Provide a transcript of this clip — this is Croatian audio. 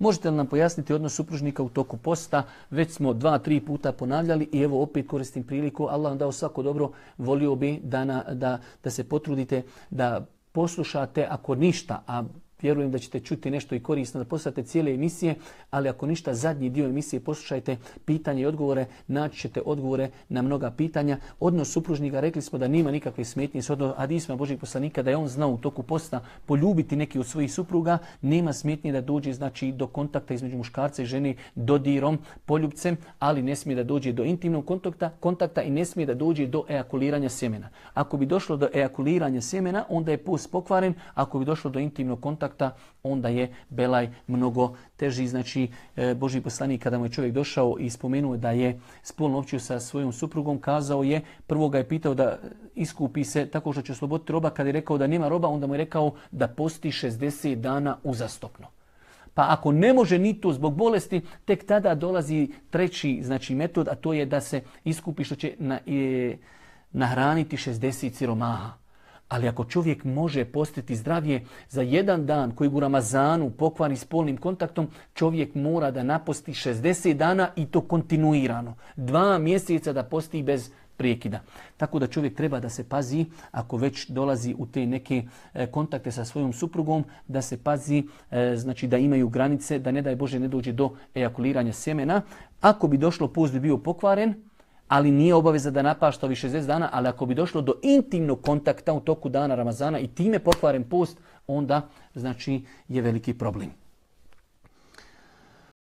Možete li nam pojasniti odnos supružnika u toku posta? Već smo dva, tri puta ponavljali i evo opet koristim priliku. Allah vam dao svako dobro. Volio bi da, na, da, da se potrudite da poslušate ako ništa, a Vjerujem da ćete čuti nešto i korisno da poslušate cijele emisije, ali ako ništa zadnji dio emisije poslušajte pitanje i odgovore, naći ćete odgovore na mnoga pitanja. Odnos supružnika rekli smo da nema nikakve smetnje s nismo Adisma Božih poslanika, da je on znao u toku posta poljubiti neki od svojih supruga, nema smetnje da dođe znači, do kontakta između muškarca i žene dodirom, poljubcem, ali ne smije da dođe do intimnog kontakta, kontakta i ne smije da dođe do ejakuliranja sjemena. Ako bi došlo do ejakuliranja sjemena, onda je post pokvaren. Ako bi došlo do intimnog kontakta, onda je belaj mnogo teži. Znači, e, Boži poslanik kada mu je čovjek došao i spomenuo da je spolno sa svojom suprugom, kazao je, prvo ga je pitao da iskupi se tako što će osloboditi roba. Kad je rekao da nema roba, onda mu je rekao da posti 60 dana uzastopno. Pa ako ne može ni to zbog bolesti, tek tada dolazi treći znači, metod, a to je da se iskupi što će na, e, nahraniti 60 siromaha. Ali ako čovjek može postiti zdravije za jedan dan koji u Ramazanu pokvari spolnim kontaktom, čovjek mora da naposti 60 dana i to kontinuirano. Dva mjeseca da posti bez prijekida. Tako da čovjek treba da se pazi, ako već dolazi u te neke e, kontakte sa svojom suprugom, da se pazi, e, znači da imaju granice, da ne daj Bože ne dođe do ejakuliranja sjemena. Ako bi došlo post bi bio pokvaren, ali nije obaveza da napašta ovih 60 dana, ali ako bi došlo do intimnog kontakta u toku dana Ramazana i time pokvaren post, onda znači je veliki problem.